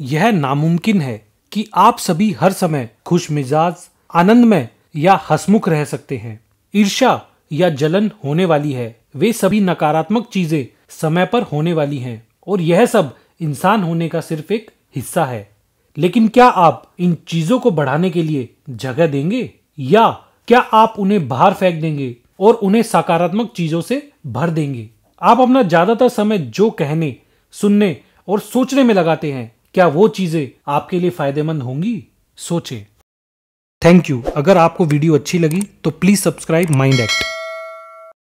यह नामुमकिन है कि आप सभी हर समय खुश मिजाज आनंद में या हसमुख रह सकते हैं ईर्षा या जलन होने वाली है वे सभी नकारात्मक चीजें समय पर होने वाली हैं और यह सब इंसान होने का सिर्फ एक हिस्सा है लेकिन क्या आप इन चीजों को बढ़ाने के लिए जगह देंगे या क्या आप उन्हें बाहर फेंक देंगे और उन्हें सकारात्मक चीजों से भर देंगे आप अपना ज्यादातर समय जो कहने सुनने और सोचने में लगाते हैं क्या वो चीजें आपके लिए फायदेमंद होंगी सोचें थैंक यू अगर आपको वीडियो अच्छी लगी तो प्लीज सब्सक्राइब माइंड एक्ट